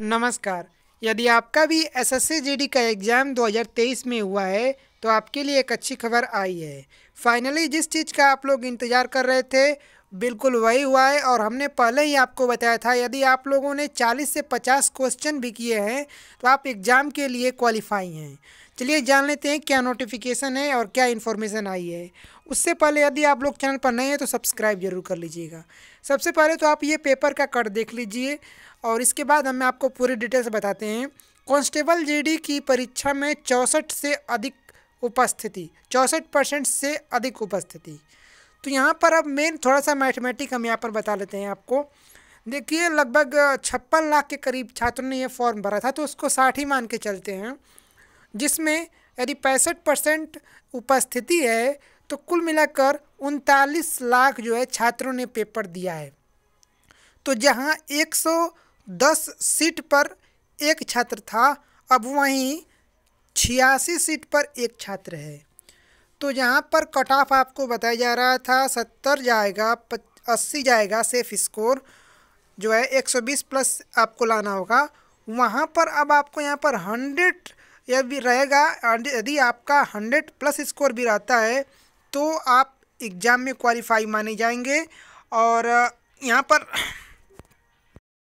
नमस्कार यदि आपका भी एसएससी जीडी का एग्ज़ाम 2023 में हुआ है तो आपके लिए एक अच्छी खबर आई है फाइनली जिस चीज़ का आप लोग इंतज़ार कर रहे थे बिल्कुल वही हुआ है और हमने पहले ही आपको बताया था यदि आप लोगों ने 40 से 50 क्वेश्चन भी किए हैं तो आप एग्ज़ाम के लिए क्वालिफाई हैं चलिए जान लेते हैं क्या नोटिफिकेशन है और क्या इन्फॉर्मेशन आई है उससे पहले यदि आप लोग चैनल पर नए हैं तो सब्सक्राइब जरूर कर लीजिएगा सबसे पहले तो आप ये पेपर का कट देख लीजिए और इसके बाद हम आपको पूरी डिटेल्स बताते हैं कॉन्स्टेबल जेडी की परीक्षा में चौंसठ से अधिक उपस्थिति चौंसठ परसेंट से अधिक उपस्थिति तो यहाँ पर अब मेन थोड़ा सा मैथमेटिक हम यहाँ पर बता लेते हैं आपको देखिए लगभग छप्पन लाख के करीब छात्रों ने ये फॉर्म भरा था तो उसको साठ ही मान के चलते हैं जिसमें यदि पैंसठ परसेंट उपस्थिति है तो कुल मिलाकर उनतालीस लाख जो है छात्रों ने पेपर दिया है तो जहां 110 सीट पर एक छात्र था अब वहीं छियासी सीट पर एक छात्र है तो यहाँ पर कट ऑफ आपको बताया जा रहा था सत्तर जाएगा अस्सी जाएगा सेफ स्कोर जो है एक सौ बीस प्लस आपको लाना होगा वहाँ पर अब आपको यहाँ पर हंड्रेड यह भी रहेगा यदि आपका हंड्रेड प्लस स्कोर भी रहता है तो आप एग्ज़ाम में क्वालिफाई माने जाएंगे और यहाँ पर